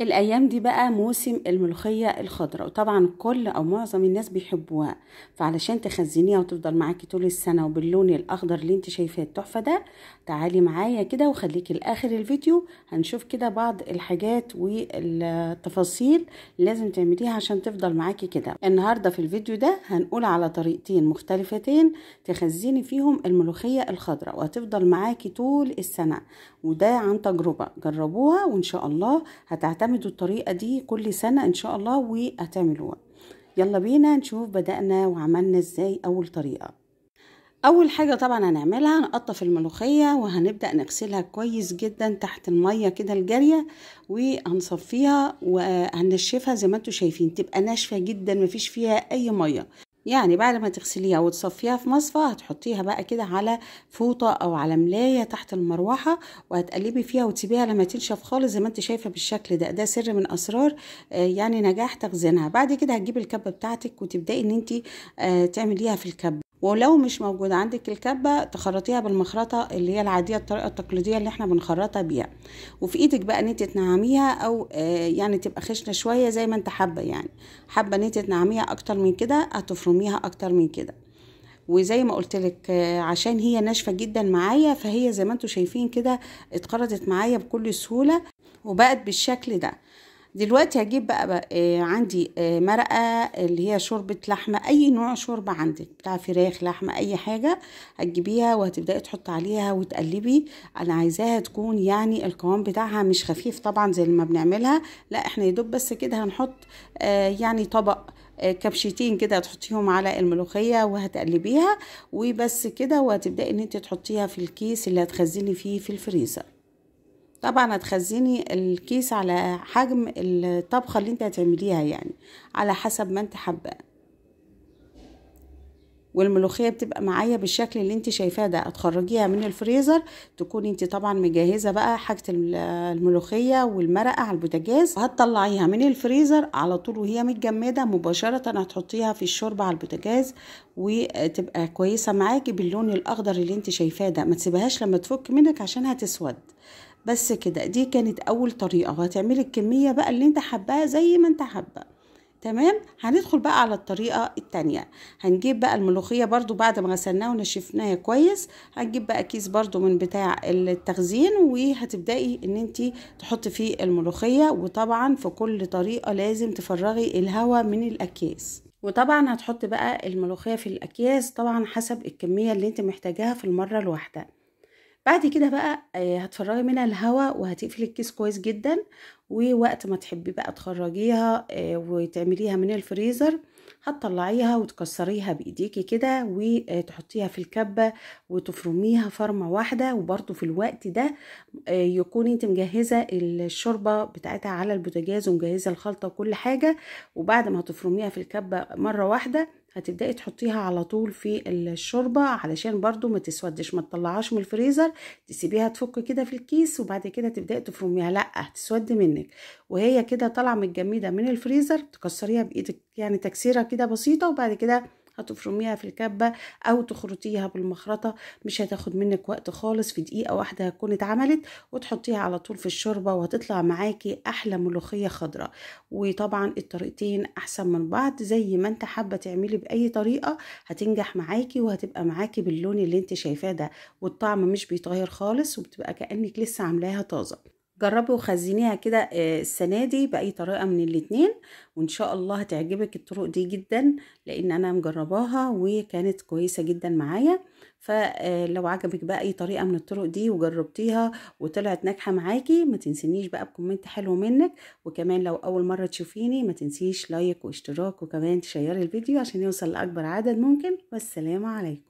الايام دي بقى موسم الملوخيه الخضراء وطبعا كل او معظم الناس بيحبوها فعلشان تخزنيها وتفضل معاكي طول السنه وباللون الاخضر اللي انت شايفاه التحفه ده تعالي معايا كده وخليكي لاخر الفيديو هنشوف كده بعض الحاجات والتفاصيل لازم تعمليها عشان تفضل معاكي كده النهارده في الفيديو ده هنقول على طريقتين مختلفتين تخزني فيهم الملوخيه الخضراء وهتفضل معاكي طول السنه وده عن تجربه جربوها وان شاء الله هتعتمد هتعتمدوا الطريقة دي كل سنة ان شاء الله وهتعملوها يلا بينا نشوف بدأنا وعملنا ازاي اول طريقة اول حاجة طبعا هنعملها هنقطف الملوخية وهنبدأ نغسلها كويس جدا تحت المية كده الجارية وهنصفيها وهنشفها زي ما انتوا شايفين تبقى ناشفة جدا مفيش فيها اي مية يعني بعد ما تغسليها وتصفيها في مصفى هتحطيها بقى كده على فوطة او على ملاية تحت المروحة وهتقلبي فيها وتسيبيها لما تنشف خالص زي ما انت شايفة بالشكل ده ده سر من اسرار آه، يعني نجاح تخزينها بعد كده هتجيبي الكبة بتاعتك وتبدأي ان انت آه، تعمليها في الكبة ولو مش موجود عندك الكبة تخرطيها بالمخرطة اللي هي العادية الطريقة التقليدية اللي احنا بنخرطها بيها وفي ايدك بقى ان انت تنعميها او آه، يعني تبقى خشنة شوية زي ما انت حابة يعني حابة ان انت تنعميها اكتر من كده هتفرميها اكتر من كده وزي ما قلت لك آه، عشان هي ناشفه جدا معايا فهي زي ما انتم شايفين كده اتقرضت معايا بكل سهوله وبقت بالشكل ده دلوقتي هجيب بقى, بقى آه عندي آه مرقه اللي هي شوربه لحمه اي نوع شوربه عندك بتاع فراخ لحمه اي حاجه هتجيبيها وهتبداي تحطي عليها وتقلبي انا عايزاها تكون يعني القوام بتاعها مش خفيف طبعا زي ما بنعملها لا احنا يدوب بس كده هنحط آه يعني طبق آه، كبشتين كده هتحطيهم على الملوخيه وهتقلبيها وبس كده وهتبداي ان انت تحطيها في الكيس اللي هتخزني فيه في الفريزر طبعا هتخزني الكيس على حجم الطبخة اللي انت هتعمليها يعني على حسب ما انت حابة والملوخية بتبقى معايا بالشكل اللي انت شايفاه ده هتخرجيها من الفريزر تكوني انت طبعا مجهزة بقى حاجة الملوخية والمرقة على البوتاجاز هتطلعيها من الفريزر على طول وهي متجمدة مباشرة هتحطيها في الشوربة على البوتاجاز وتبقى كويسة معاكي باللون الاخضر اللي انت شايفاه ده ما تسيبهاش لما تفك منك عشان هتسود بس كده دي كانت اول طريقه وهتعملي الكميه بقى اللي انت حباها زي ما انت حابه تمام هندخل بقى على الطريقه التانية هنجيب بقى الملوخيه برضو بعد ما غسلناها ونشفناها كويس هنجيب بقى كيس برضو من بتاع التخزين وهتبداي ان انت تحطي فيه الملوخيه وطبعا في كل طريقه لازم تفرغي الهواء من الاكياس وطبعا هتحطي بقى الملوخيه في الاكياس طبعا حسب الكميه اللي انت محتاجاها في المره الواحده بعد كده بقى آه، هتفرغي منها الهواء وهتقفلي الكيس كويس جدا ووقت ما تحبي بقى تخرجيها آه، وتعمليها من الفريزر هتطلعيها وتكسريها بايديكي كده وتحطيها آه، في الكبه وتفرميها فرمه واحده وبرده في الوقت ده يكون انت مجهزه الشوربه بتاعتها على البوتاجاز ومجهزه الخلطه وكل حاجه وبعد ما هتفرميها في الكبه مره واحده هتبدأي تحطيها على طول في الشوربة علشان برضو ما تسودش ما تطلعهاش من الفريزر تسيبيها تفك كده في الكيس وبعد كده تبدأي تفرميها لا هتسود منك وهي كده طالعة متجمدة من الفريزر تكسريها بإيدك يعني تكسيرة كده بسيطة وبعد كده هتفرميها في الكبة او تخرطيها بالمخرطة مش هتاخد منك وقت خالص في دقيقة واحدة هتكون اتعملت وتحطيها على طول في الشوربة وهتطلع معاكي احلى ملوخية خضراء وطبعا الطريقتين احسن من بعض زي ما انت حابة تعملي باي طريقة هتنجح معاكي وهتبقى معاكي باللون اللي انت شايفاه ده والطعم مش بيتغير خالص وبتبقى كأنك لسه عاملاها طازة جربي وخزنيها كده آه، السنه دي باي طريقه من الاتنين وان شاء الله هتعجبك الطرق دي جدا لان انا مجرباها وكانت كويسه جدا معايا فلو آه، عجبك بقى اي طريقه من الطرق دي وجربتيها وطلعت ناجحه معاكي ما تنسينيش بقى بكومنت حلو منك وكمان لو اول مره تشوفيني ما تنسيش لايك واشتراك وكمان تشيري الفيديو عشان يوصل لاكبر عدد ممكن والسلام عليكم